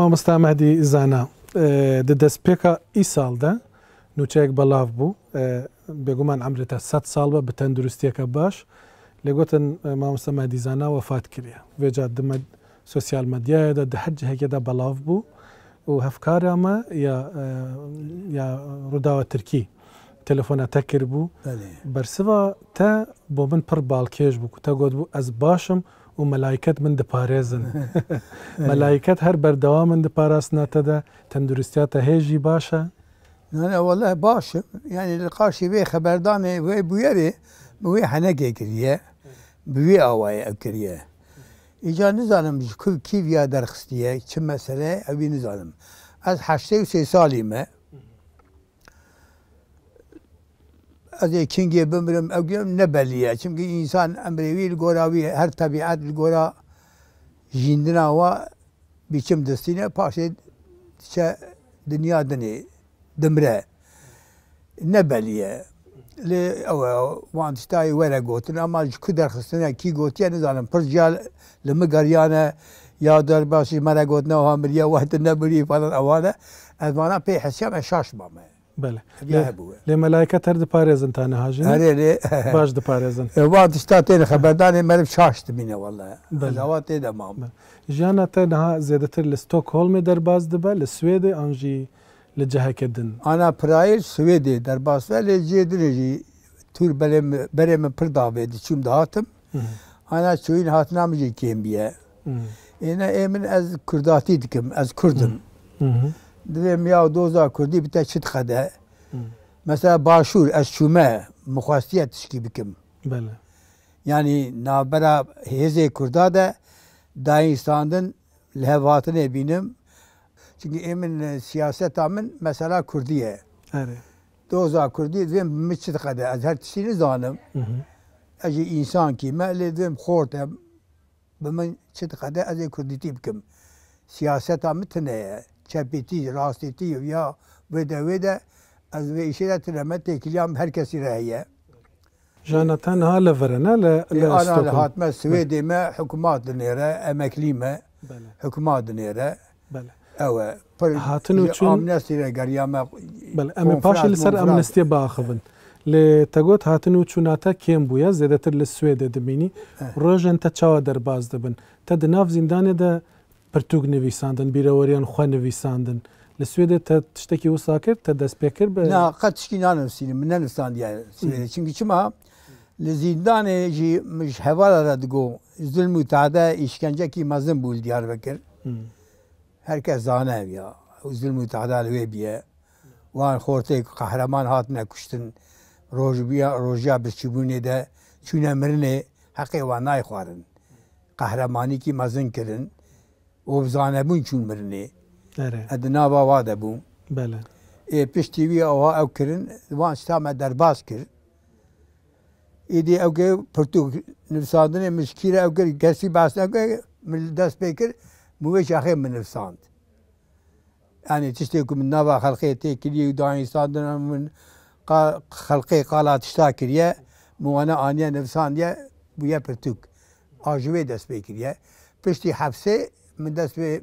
مامۆستا مادی زانا دەستپێکە ئی ساڵدا نوچەیەک بەلاو بوو بێگومان ئەمرێتە 100 ساڵ بە بە تەندروستیەکە باش لێگوتن مامۆستا مادی زانا وفات کردە وێجا دمە سوسیال مەدیایەدا دەهج هەیەدا بەلاو بوو و هەفکارامە یا ڕووداوە ترکی تەلەفۆنە تەکرد بوو بەرسەوە تا بۆ من پڕ باڵکێش بوو تە گوت بوو ئەس باشم و وملايكات من دبارزن ملايكات هر بردوام من دبارسنا تدا تندرستيات هيجي باشا نانا والله باش يعني لقاشي بي خبر داني وي بويري بوي حنقي كريا بوي اواي كريا ايجا نزالم كيف يا درخستيه كم مسألة ابي نزالم از حشتي وسي سالي ما از کنگی بمرم اوگیم نبلیه چونکه انسان امروی الگوراوی هر طبیعت الگورا جیندنا و بیچم دستینه پاشه چه دنیا دنی دمره نبلیه لی او وانتشتای وره گوتن اما کو درخستنه کی گوتیه نزانم پر جال لمگریانه یا در باشی مرا گوتنه و هامریه وقت نبری فلان اوانه از مانا پی حسیم شاش بامه Bele. Le, bue. le melaiket her diparezin tane hacı. Her e, li baş diparezin. Vat işte tene haberdan merib şaştı mine vallahi. Zavat de mam. Jana tenha zedetir li Stockholm derbaz dibe li Swedi anji li cehek edin. Ana prayil Swedi derbaz ve li jedin tür berem berem pir davedi çim dağıtım. Ana çuyun hatına mı kembiye. Ene emin ez Kurdati dikim, ez kurdum. Hı hı. دیم یا دوزا کردی بیت چت خدا Mesela Başur, از شومه مخواستیه تشکی Bela. Yani nabera نابرا هزه da ده insanın lehvatını binim. Çünkü emin e, siyaset amın mesela Kürdiye. Evet. Doza Kürdiye diyeyim müçit kadar. Az her tişini zanım. Ece insan ki mele diyeyim khortem. Bimin çit kadar az Kürdi tibkim. Siyaset amı tıneye. çepiti, rastiti e, ya ve de از وی شده ترمه تکیلی هم هر کسی رهیه جانا تنها لفرنا ل استوکن انا هاتمه سویدی ما حکومات دنیره امکلی ما حکومات دنیره بله اوه پر هاتنو چون امنستی را گریامه بله امی پاش لسر امنستی باخوند ل تگوت هاتنو چوناتا کم بویا زیده تر لسویده دمینی روژن تا چاوا درباز دبن تا دناف زندانه ده دا پرتوگ نویساندن بیرەوەریان خوێ نویساندن لە سوێدە تا تشتێکی وسا کرد تا دەست پێکرد بە ناقەت تشکی نانووسین من نەنووساندیە چنکی چما لە زیندانێژی مش هەواە دەگۆ زلم و تادا ئیشکەنجەکی مەزم بوو دیار بکرد هەرکە زانەویە زلم و تادا لێ بیە وان خۆرتێک قەهرەمان هاتنە کوشتن ڕۆژبیە ڕۆژیا بچبوونێ دە چونە مرنێ حەقێ وان نایخواارن قەهرەمانیکی مەزن کردن وزانبون چون مرنه اره ادنابا واده بون بله ای پشتی وی اوها او کرن وان ستامه درباز کرد ایدی او که پرتو نفساندن مشکیر او که گسی باس او که من دست بکر مویش اخی من نفساند يعني تشتكي من نبا خلقي تيكلي وداني صادنا من خلقي قالا تشتاكريا موانا آنيا نفسان يا بويا برتوك آجوي دست بكريا پشتی حبسه من دست به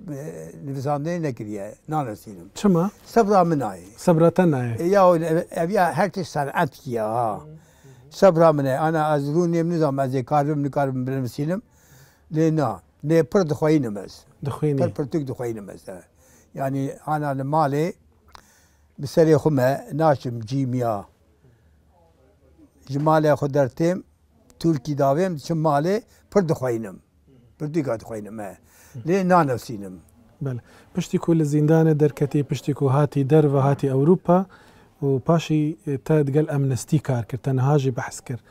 نویسنده نکریه نرسیدم چما؟ صبر من آی صبرت نه یا یا هر چیز صنعت کیا ها صبر من انا از رو نیم نظام از کارم نکارم بنویسینم نه نه نه پر دخوینم از دخوینی پر پرتوک دخوینم از یعنی انا مالی بسری خمه ناشم جیمیا جمال خود در تیم ترکی داویم چه ماله پر دخوینم خوینم پرتیکات آه. خوێنمە لێ بله پشتی کل زندان زیندانە دەرکەتی پشتێک و هاتی و هاتی اروپا و پاشی تا دگەل ئەمنستی کار کرد تەنهاژی بحث کرد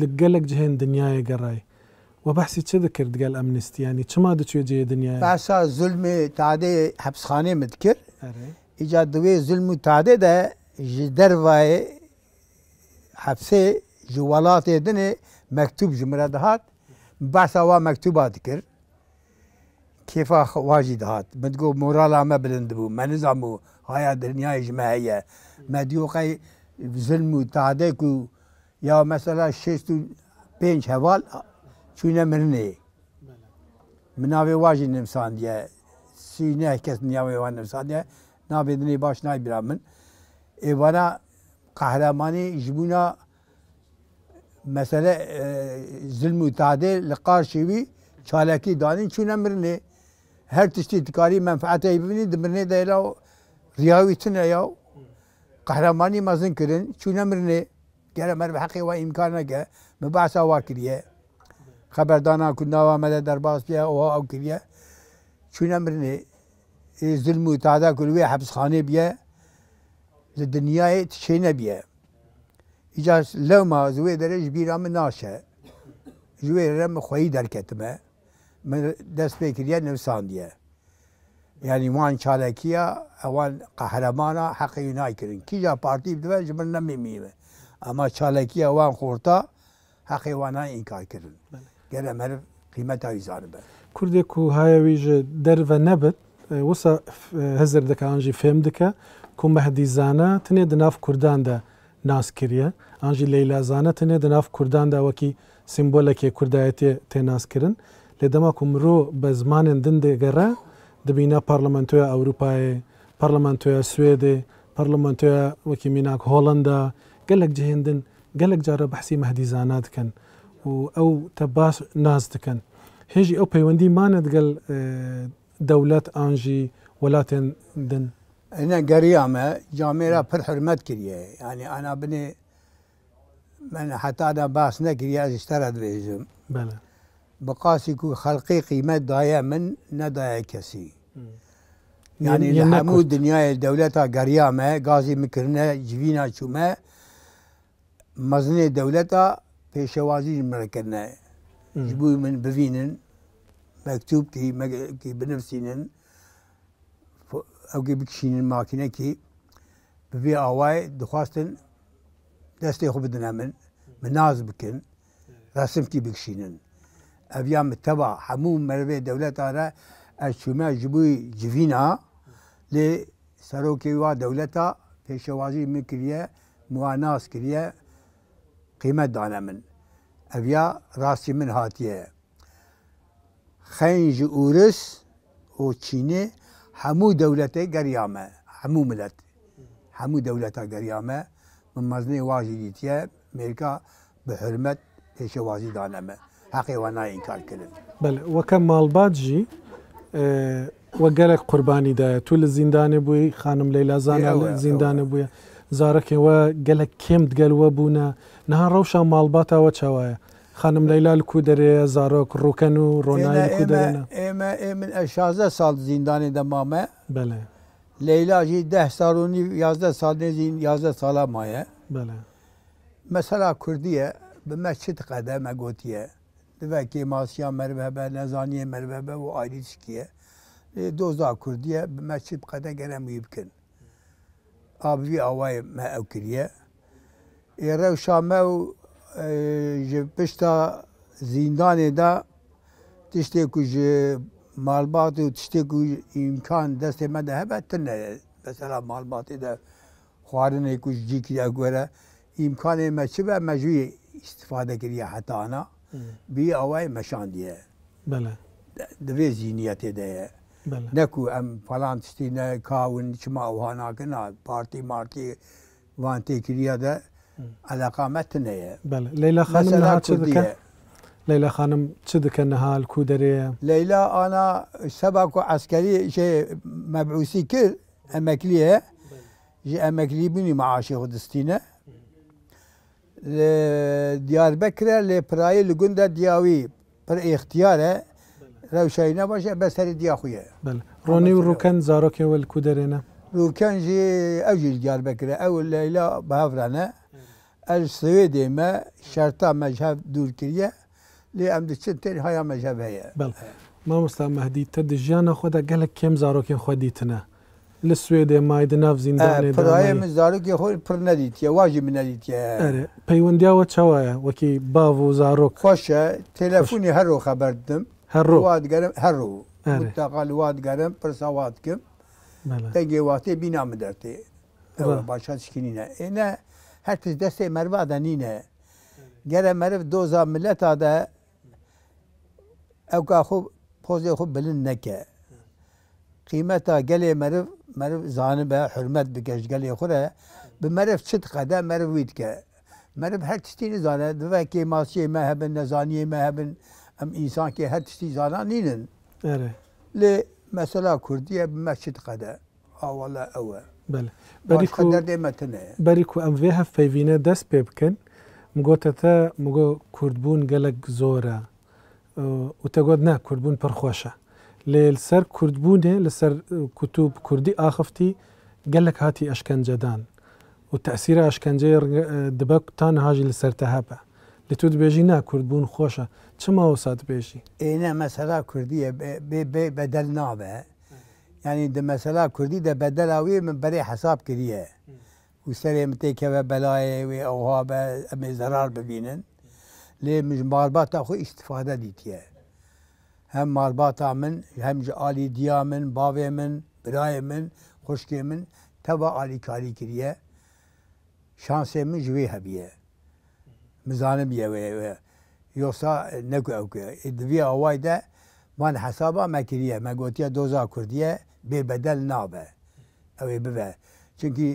لە گەلک دنیای دنیاە و بحثی چه ذکر دقل امنستی یعنی يعني چه ما دچی جه دنیای تادێ حەبسخانێ تعدی کرد ئیجا دوێ زلم و تادێدا ji dervayê hepsê ji welatê dinê mektub ji min re بحثا وا مكتوبا كر كيف واجد هات بتقول مورالا ما بلند بو ما نزعمو هاي درنيا جماعية ما ديوقي ظلم تعديكو يا مثلا شيستو بينش هوال شونا مرني مناوي واجد نمسان ديا سينه كس نياوي وان نمسان ديا نابي دني باش ناي برامن ايوانا قهرماني جبونا مثلا اه، ظلم و تعديل لقارشيوي چالاكي دانين شو نمرني هر تشتي تكاري منفعته يبني دمرني دايلاو رياوي تنا ياو قهرماني مازن كرن چون امرني گرا مر بحقي و امكانا گه مباسا واكريه خبر دانا كنا و مدى درباس بيا و او كريه چون امرني ظلم و تعديل كلوي حبس خانه بيا لدنياي تشينه بيا ایجا لوما زوی داره جبیرا من ناشه جوی رم خویی درکتمه من دست بکریه نوساندیه یعنی وان چالکیه اوان قهرمانا حقی نای کرن کیجا پارتی بدوه جمن نمیمیمه اما چالکیه وان خورتا حقی وانا انکار کرن گره مرف قیمت های زانبه کردی که های ویج در و نبت وسا هزر دکه آنجی فهم دکه که مهدی زانه تنید ناف کردان ده ناسکریە ئاژی لەیلازانە تێ دەناف کوردانداوەکی سمبۆلەکێ کوردایەتێ تێناسکردن لێ دەما کو مرۆ بە زمانێن دن دێگەڕە دبینە پارلمەنتۆە ئەوروپایە پارلمەنتۆە سوێدێ پەرلمەنتۆە وەکی میناک هۆڵندا گەلک جهێندن گەلک جارە بەحسی مەدیزانە دکەن و ئەو تە باس ناز دکەن هێژی ئەو پەیوەندی مانەت گەل دەولەت ئانژی وڵاتێن دن هنا قريه ما جاميرا بر حرمت كريه يعني انا بني من حتى انا باس نكريه يعني اشترد بيزم بلا بقاسي كو خلقي قيمة ضايع من نضايع كسي يعني لحمو دنيا دولتها قريه ما غازي مكرنا جفينا شو ما مزنه في شوازي مركنا جبوي من بفينن مكتوب كي, كي بنفسينن او ئەوگەی بکشینن ماکینەکی ببێ ئاوای دخواستن دەستی خۆ بدنا من من ناز بکن ڕسمکی بکشینن ئەڤیان متەبا هەموو مەربێ دەولەتانە ئەچومە ژبووی جڤینا لێ سەرۆکی وا دەولەتە پێشەوازی من کریە مواناس کریە قیمە دانە من ئەڤیا ڕاستی من هاتیە خنج اورس او چینه هەموو دەولەتێک گەریامە هەموو ملەت هەموو دەولەتە گەریامە من مەزنەی واژی دیتیە ئەمریکا بە هەرمەت پێشێوازی دانەمە حقیوە ناین کارکردن وەکە ماڵباتژی وە گەلێک قوربانیدایە تو لە زیندانێ بووی خانم لەیلازانە زیندانە بووە زارەکەوە گەلە کێم دگەلوە بوونە نەها ڕەوشە ماڵباتەوە چاوایە خانم لیلا کو دره زاروک روکن و رونای کو دره ایمه ایمه اشازه سال زندان دمامه بله لیلا جی ده سالونی یازده سال زین یازده سالا مایه بله مثلا کردیه به من چه قدمه گوتیه دوکی ماسیا مربه نزانی مربه و آیری چکیه دوزا کردیه به من چه قدمه گرم یبکن آبوی آوای ما اوکریه روشا ما و ji pişta zîndanê de tiştê ku ji malbat û tiştê ku îmkan destê me de hebe tune mesela malbatê de xwarinê ku ji cîkiya gwere îmkanê me çibe me ji wî îstifade kiriye hetana hmm. bî awayê meşandiye divê zîniyetê de ye ne ku em falan tiştî ne kawin çima ew hanakin partî martî van têkiriya de على قامتنا بلى ليلى خانم نها كردية ليلى خانم صدق انها الكودرية ليلى انا سبق عسكري شيء مبعوثي كل امكليه جي امكلي بني معاشي خدستينا ديار بكرة لبراي لجندة دياوي بر اختياره بس هل بسر خويا بل روني وروكان زاروكي والكودرينا روكان جي اجي ديار بكرة اول ليلى بهافرانه ez Swêdê me şerta mecev dûr kiriye lê em diçin tê haya mecev heye. Bel. Mamosta Mehdî te di jiyana xwe de gelek kêm zarokên xwe dîtine. Li Swêdê mayê di nav zîndanê e, Pirayê min zarokê xwe pir nedîtiye wa jî min nedîtiye. Erê peywendiya we çawa ye wekî bav û zarok. Xweş e telefonî her ro xeber didim. Her ro wat gerim her ro. Mutlaka li wat gerim pirsa wat dikim. Tengê watê bîna min dertê. Başa şikînîne. Ê e ne her tiz destê merva de nîne gere meriv doza milleta de ew ka xwe pozê xwe bilind neke qîmeta gelê meriv meriv zanibe hürmet bike ji gelê xwe re bi meriv çi diqede meriv wî dike meriv her tiştî nizane divekê masiyê me hebin nezaniyê me hebin em însankê her tiştî zanan nînin lê mesela Kurdiye bi me çi diqede awala ew e بەریک و ئەمێ هەف پەیوینە دەست پێ بکەن مگۆتەتە مگۆ کوردبوون گەلک زۆرە وتەگوت نا کوردبوون پرخۆشە لەسەر کوردبوونێ لەسەر کوتوب کوردی ئاخفتی گەلک هاتی ئەشکەنجەدان و تەسیرە ئەشکەنجێ دبەکتان هاژی لەسەر تەهەپە لە تو دبێژی نا کوردبوون خۆشە چ ماوەسات بێژی ئێنە مەسەرا کوردیە بەدەل نابێ یعنی د مسله کوردی د بدل اوی من بری حساب کریه و سره متی که و بلای و اوها به امی ضرر ببینن لی مج مالبات خو استفاده دیتیه هم مالبات من هم جالی دیا من باوی من برای من خشکی من تبا آلی کاری کریه شانس من جوی هبیه مزانم یه و یوسا نکو اوکه دوی اوای ده من حسابا مکریه مگوتیه دوزا کردیه بێبەدەل نابێ ئەوێ ببێ چونکی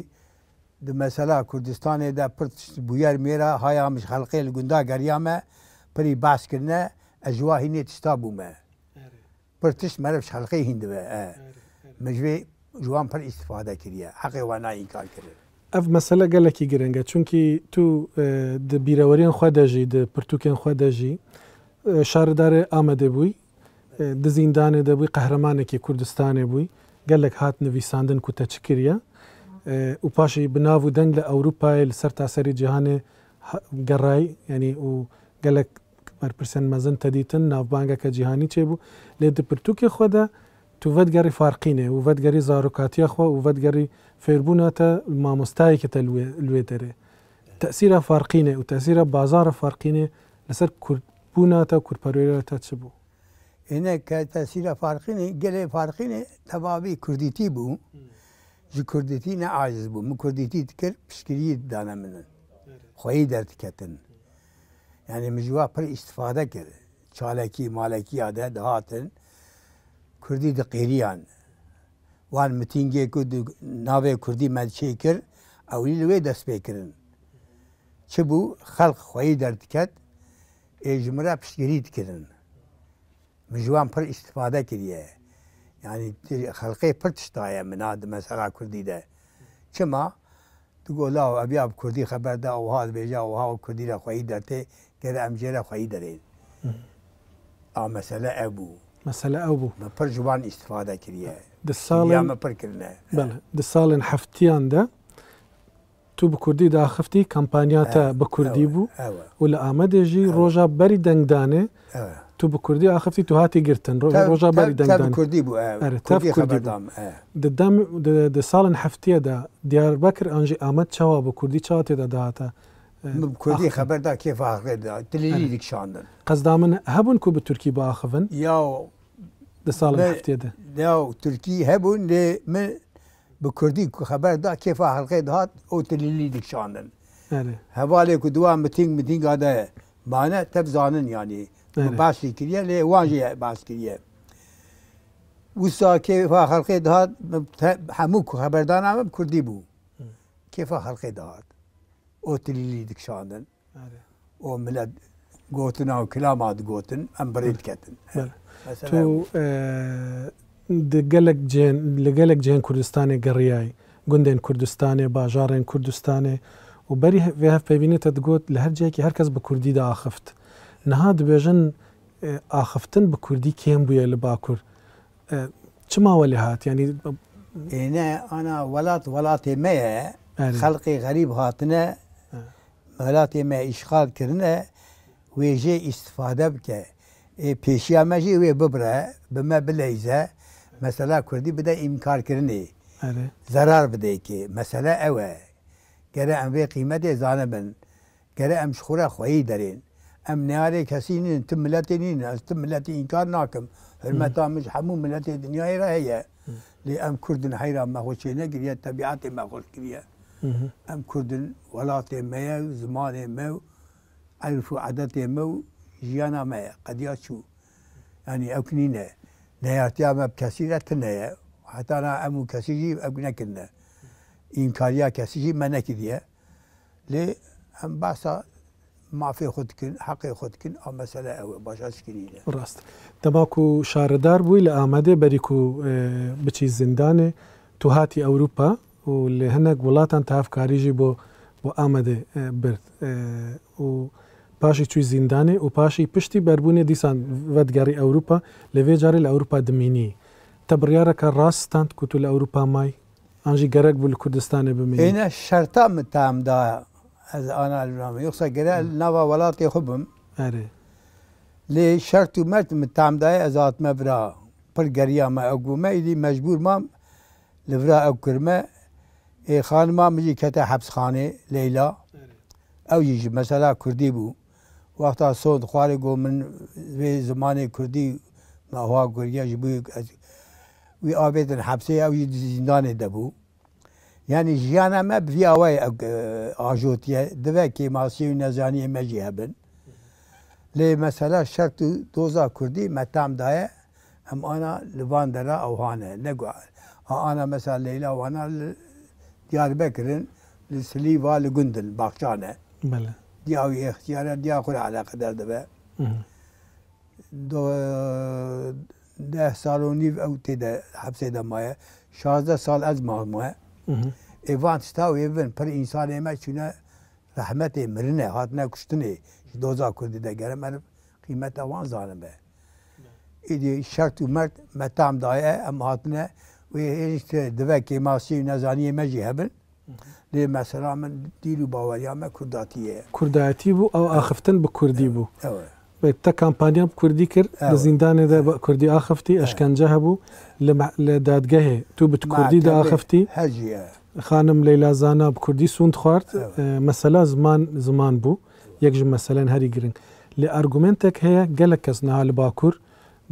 mesela Kurdistanê de pir bûyer mêra haya mij xelqê li gunda geriya me pirî baskirine ez ji wahînê tişta bû me. Pir tişt meriv ji xelqê hîn dibe mij vê ji wan pir îstifade kiriye heqê wan nainkar kirin. Ev mesele gelekî giring e çunkî tu di bîrewerên xwe de jî di pirtûkên xwe de jî şaredarê Amedê bûî di zîndanê de bûî qehremanekî Kurdistanê bûi gelek hat nivîsandin ku te çi kiriye û paşî bi nav û deng li Ewropayê li ser taserî cihanê gerayî yanî û gelek berpirsen mezin te dîtin navbangeke cîhanî çêbû lê di pirtûkê xwe de tu vedgerî farqînê û vedgerî zarokatiya xwe û vedgerî fêrbûna te mamostayeke te lê derê tesîra farqînê û tesîra bazara farqînê li ser Kurdbûna te Kurperê te çi bû ene ke tesira farkı ne gele farkı ne tababi kurditi bu. Ji kurditi ne aciz bu. Mu kurditi tikir pişkiriyi danamının. Xoyi der tiketin. Yani mücva pır istifade kir. Çaleki, maleki yade dahatin. Kurdi de qiriyan. Wan mitinge ku nave kurdi medçe kir. Evli lüve dest bekirin. Çi bu halk xoyi der tiket. E jimra pişkiri mijwan pir istifade kiriye. Yani halkê pir tiştaye min ad mesela Kurdî de. Çima? Tu got law ebyab Kurdî xeber da û hat bêja û ha Kurdî re xweyî dertê gere em jê re xweyî derê. A mesele ev bû. Mesele ew bû. Me pir ji wan istifade kiriye. Di salên me pir kirine. Bele, di salên heftiyan de tu bi Kurdî daxiftî kampanya te bi Kurdî bû û li Amedê jî roja berî dengdanê تو بکردی آخفتی تو هاتی گرتن روزا بری دنگ تاب کردی بو اره تاب کردی دام ده دام ده سالن هفتیه ده دیار بکر انجی آمد چوا بو کردی چوا تی ده دهاتا کردی خبر ده کیف آخره ده دلیلی دیک شاندن قصدامن هبون کو به ترکی با آخفن یا ده سالن هفتیه ده یا ترکی هبون ده من bi Kurdî ku xeber da kêfa helqê dihat û tilîlî dikşandin. Hevalê ku duwan miting mitinga de ye. Mane teb zanin yanî باسی کریه لی وانجی باس کریه وسا کیف خلقی داد همو خبردان هم کردی بو کیف خلقی داد او تلیلی دکشاندن او ملاد گوتن او کلامات گوتن ام برید کتن تو اه، دگلک جن لگلک جن کردستان گریای گندن کردستان باجارن کردستان و بری به هف پیوینه تدگوت لهر جایی که هرکس با کردی دا niha dibêjin e, axiftin bi Kurdî kêm bûye li Bakur e, çima welê hat yanî êne e, ana welat welatê me ye xelqê xerîb hatine welatê me îşxal kirine wê jê îstifade bike ê pêşiya me jî wê bibire bi me bileyze mesela Kurdî bide îmkarkirinê zerar bidekê mesele ew e gere em vê qîmetê zanibin gere em ji xura xweyî derên ام نهاري كسين تم لاتينين تم لاتين كار ناكم المتا مش حمو من لاتي دنيا هي لام كردن حيرا ما خوش نجري طبيعات ما خوش كريا ام كردن ولاتي ما زمان ما الف عادات ما جيانا ما قد شو يعني او كنينا نياتي ما بكثيرة تنيا حتى انا امو كسيجي ابنا كنا انكاريا كسيجي ما نكديا لي ام باسا مافی خودکن حقی خودکن ئەو مەسەلە ئەوە باشاشکرینە ڕاست دەباکو شارەدار بووی لە ئامادە بەریک و بچی زیندانێ تو هاتی ئەوروپا و لە هەنێک وڵاتان تافکاریژی بۆ بۆ ئامادە برد و پاشی چوی زیندانێ و پاشی پشتی بەربوونێ دیسان وەدگەڕی ئەوروپا لەوێ جارێ لە ئەوروپا دمینی تە بڕیارەکە ڕاستستان کووت لە ئەوروپا مای ئەنجی گەرەک بوو لە کوردستانێ بمێنە شەرتا متامدا ana elbirame. Yoksa genel hmm. nava velatê xubim. Erê. Lê şer û mert min tamdayê ez hatime vira pir geriya me ew bûme îdî mecbûr mam li vira ew kirme ê xanima min jî kete hepsxanê Leyla ew jî ji mesela Kurdî bû. Wexta son dixwarê got min vê zimanê Kurdî mewa guriya ji bû wî avêtin hepsê ew jî zindanê debû. يعني جيانا ما بذي اواي آه، اجوتي دباكي ما سيو نزاني ما جيها بن لي مثلا شرط دوزا كردي ما تام داي ام انا لباندرا او هانا نقوى انا مثلا ليلى وانا ديار بكرن لسليفا لقندل باقشانا بلا دياوي اختيارا دياخر على قدر دبا دو ده سالونيف او تيدا حبسي دمايا شازده سال از مهمه Evan stav evin per insan eme çüne rahmetê mirine hatine kuştinê ji doza Kurdî de gere me qîmeta wan zanibe. Hmm. Êdî şert û mert me tam daye em hatine wê hêjte dive kêmasî nezaniyê me jî hebin hmm. lê mesela min dîl û baweriya me kurdatî ye. Kurdatî bû ew axiftin bi Kurdî bû. تا کامپانیا کوردی کرد لە زیندانێدا بە کوردی ئاخفتی ئەشکەنجە هەبوو لە دادگەهێ تو بت کوردی دا ئاخفتی خانم لەیلازانە بە کوردی سوند خوارد مەسەلا زمان زمان بوو یەکژ مەسەلەن هەری گرنگ لە ئەرگومنتێک هەیە گەلک کەس نەها لە باکوور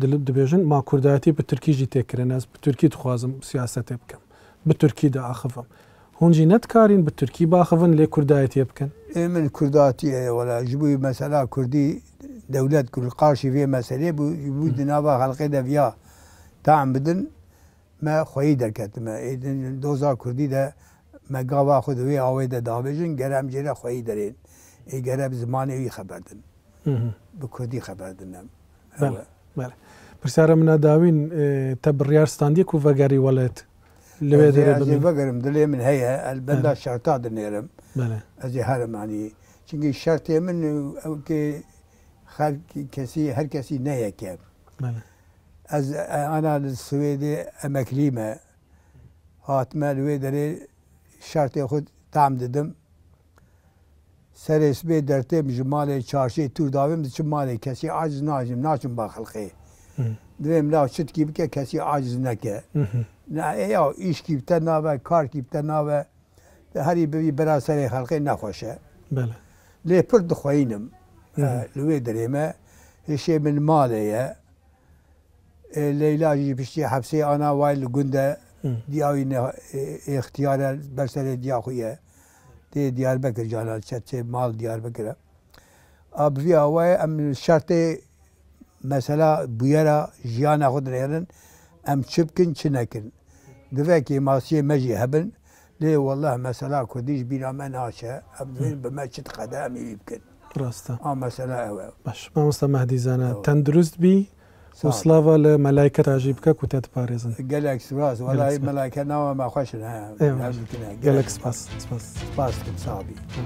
دلب دەبێژن ما کوردایەتی بە ترکیژی تێکردن ئەس بە تورکی دخوازم سیاستێ بکەم بە تورکی دا ئاخفم هونجی نەتکارین بە تورکی باخفن لێ کوردایەتی بکەن من کورداتی هەیە وەلا ژبووی مەسەلا کوردی devlet kur karşı ve mesele bu bu dinava halkı da viya tam bidin me xoyê derketime êdin doza kurdî de me gava xwe di wê awê de dabêjin gerem cêre xoyê derên ê gerem zimanê wî xeberdin bi kurdî xeberdin em Pirsera min dawîn te biryar standiye ku vegerî welet li wê vegerim dilê min heye el benda şerta dinêrim ez ê herim anî çünkü şertê min ew خلق کسی هر کسی نه یکم بله. از انا سوید امکریمه هاتمه لوی داره شرط خود تعم دادم سر اسبه درتم جمال چارشی تور داویم چه مال کسی عاجز ناجم ناچم با خلقه دویم نه شد کی بکه کسی عاجز نکه نه یا ایش کی بتا ناوه کار کی بتا ناوه هری بی برای سر خلقه نخوشه بله لی پر دخوینم لوي دريمة شي من مالية آه، ليلى جي جيبشتي حبسي أنا وايل قندة دياوي آه، اختيار دي أخويا دي ديار بكر جانا شتي مال ديار بكر أبفي هواي أم شرطي مثلا بويرا جيانا خود نيرن أم شبكن شنكن دوكي ماسية مجي هبن لي والله مثلا كرديش بينا ما ناشا أم بما قدامي يمكن ڕاستە آه، باش مامۆستا مەدیزانە تەندروست بی سلاوە لە مەلایکە تاژی بکە و تێت پارێزن ملائكة سپاس ما مەلایکە ناوە نعم. إيه، ماخۆشن نعم، سباس سباس سباس كم صعبي